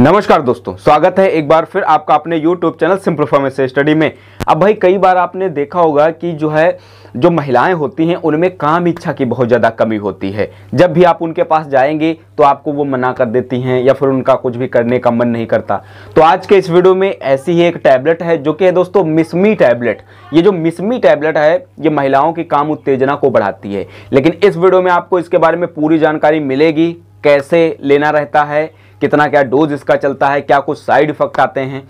नमस्कार दोस्तों स्वागत है एक बार फिर आपका अपने YouTube channel simple pharmacy study में अब भाई कई बार आपने देखा होगा कि जो है जो महिलाएं होती हैं उनमें काम इच्छा की बहुत ज़्यादा कमी होती है जब भी आप उनके पास जाएंगे तो आपको वो मना कर देती हैं या फिर उनका कुछ भी करने का मन नहीं करता तो आज के इस वीडियो में ऐसी ही एक टैबलेट है जो कि है दोस्तों मिसमी टैबलेट ये जो मिसमी टैबलेट है ये महिलाओं की काम उत्तेजना को बढ़ाती है लेकिन इस वीडियो में आपको इसके बारे में पूरी जानकारी मिलेगी कैसे लेना रहता है कितना क्या डोज इसका चलता है क्या कुछ साइड इफेक्ट आते हैं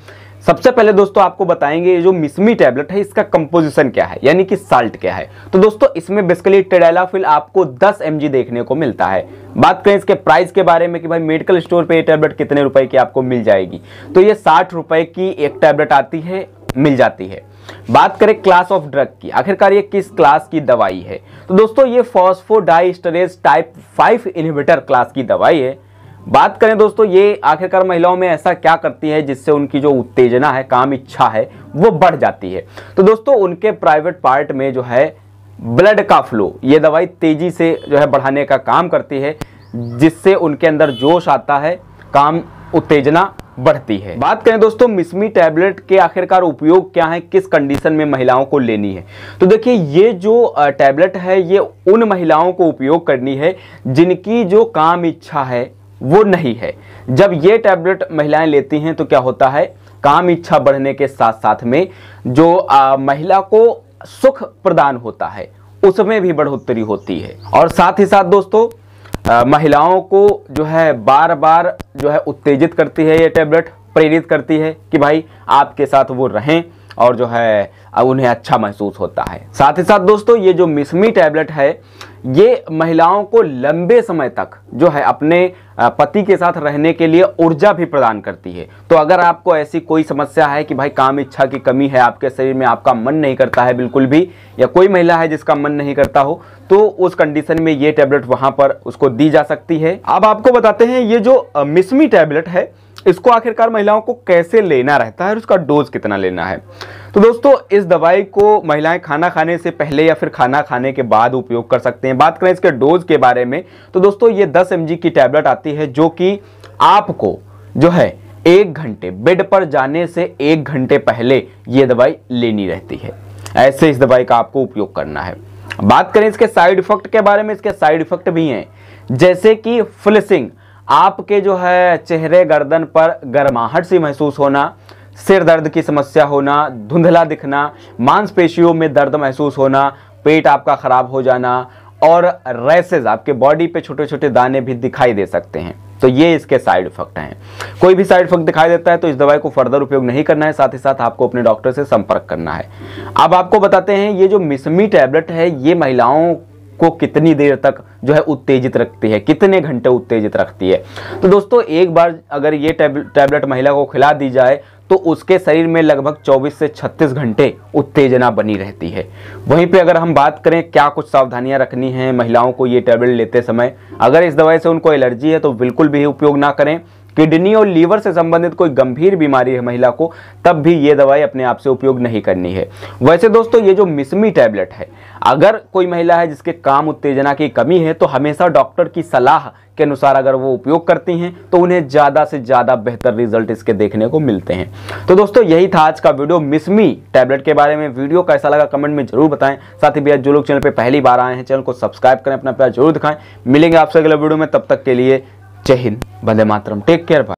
सबसे पहले दोस्तों आपको बताएंगे ये जो मिसमी टैबलेट है इसका कंपोजिशन क्या है यानी कि साल्ट क्या है तो दोस्तों इसमें बेसिकली टेडालाफिल आपको 10 एम देखने को मिलता है बात करें इसके प्राइस के बारे में कि भाई मेडिकल स्टोर पे ये टैबलेट कितने रुपए की आपको मिल जाएगी तो ये साठ रुपए की एक टैबलेट आती है मिल जाती है बात करें क्लास ऑफ ड्रग की आखिरकार ये किस क्लास की दवाई है तो दोस्तों ये phosphodiesterase type five inhibitor class की दवाई है बात करें दोस्तों ये आखिरकार महिलाओं में ऐसा क्या करती है जिससे उनकी जो उत्तेजना है काम इच्छा है वो बढ़ जाती है तो दोस्तों उनके प्राइवेट पार्ट में जो है ब्लड का फ्लो ये दवाई तेजी से जो है बढ़ाने का काम करती है जिससे उनके अंदर जोश आता है काम उत्तेजना बढ़ती है बात करें दोस्तों मिसमी टैबलेट के आखिरकार उपयोग क्या है किस कंडीशन में महिलाओं को लेनी है तो देखिए ये जो टैबलेट है ये उन महिलाओं को उपयोग करनी है जिनकी जो काम इच्छा है वो नहीं है जब ये टैबलेट महिलाएं लेती हैं तो क्या होता है काम इच्छा बढ़ने के साथ साथ में जो आ, महिला को सुख प्रदान होता है उसमें भी बढ़ोतरी होती है और साथ ही साथ दोस्तों आ, महिलाओं को जो है बार बार जो है उत्तेजित करती है ये टैबलेट प्रेरित करती है कि भाई आपके साथ वो रहें और जो है उन्हें अच्छा महसूस होता है साथ ही साथ दोस्तों ये जो मिसमी टैबलेट है ये महिलाओं को लंबे समय तक जो है अपने पति के साथ रहने के लिए ऊर्जा भी प्रदान करती है तो अगर आपको ऐसी कोई समस्या है कि भाई काम इच्छा की कमी है आपके शरीर में आपका मन नहीं करता है बिल्कुल भी या कोई महिला है जिसका मन नहीं करता हो तो उस कंडीशन में ये टैबलेट वहाँ पर उसको दी जा सकती है अब आपको बताते हैं ये जो मिसमी टैबलेट है इसको आखिरकार महिलाओं को कैसे लेना रहता है और उसका डोज कितना लेना है तो दोस्तों इस दवाई को महिलाएं खाना खाने से पहले या फिर खाना खाने के बाद उपयोग कर सकते हैं बात करें इसके डोज के बारे में तो दोस्तों ये 10 एम की टैबलेट आती है जो कि आपको जो है एक घंटे बेड पर जाने से एक घंटे पहले ये दवाई लेनी रहती है ऐसे इस दवाई का आपको उपयोग करना है बात करें इसके साइड इफेक्ट के बारे में इसके साइड इफेक्ट भी हैं जैसे कि फ्लिसिंग आपके जो है चेहरे गर्दन पर गर्माहट सी महसूस होना सिर दर्द की समस्या होना धुंधला दिखना मांसपेशियों में दर्द महसूस होना पेट आपका ख़राब हो जाना और रैसेज आपके बॉडी पे छोटे छोटे दाने भी दिखाई दे सकते हैं तो ये इसके साइड इफेक्ट हैं कोई भी साइड इफेक्ट दिखाई देता है तो इस दवाई को फर्दर उपयोग नहीं करना है साथ ही साथ आपको अपने डॉक्टर से संपर्क करना है अब आपको बताते हैं ये जो मिसमी टैबलेट है ये महिलाओं को कितनी देर तक जो है उत्तेजित रखती है कितने घंटे उत्तेजित रखती है तो दोस्तों एक बार अगर ये टैबलेट महिला को खिला दी जाए तो उसके शरीर में लगभग 24 से 36 घंटे उत्तेजना बनी रहती है वहीं पे अगर हम बात करें क्या कुछ सावधानियां रखनी है महिलाओं को ये टैबलेट लेते समय अगर इस दवाई से उनको एलर्जी है तो बिल्कुल भी उपयोग ना करें किडनी और लीवर से संबंधित कोई गंभीर बीमारी है महिला को तब भी ये दवाई अपने आप से उपयोग नहीं करनी है वैसे दोस्तों ये जो मिसमी टैबलेट है अगर कोई महिला है जिसके काम उत्तेजना की कमी है तो हमेशा डॉक्टर की सलाह के अनुसार अगर वो उपयोग करती हैं तो उन्हें ज़्यादा से ज़्यादा बेहतर रिजल्ट इसके देखने को मिलते हैं तो दोस्तों यही था आज का वीडियो मिसमी टैबलेट के बारे में वीडियो कैसा लगा कमेंट में जरूर बताएं साथ ही भैया जो लोग चैनल पर पहली बार आए हैं चैनल को सब्सक्राइब करें अपना प्यार जरूर दिखाएं मिलेंगे आपसे अगले वीडियो में तब तक के लिए जय हिंद भले मातरम टेक केयर बाय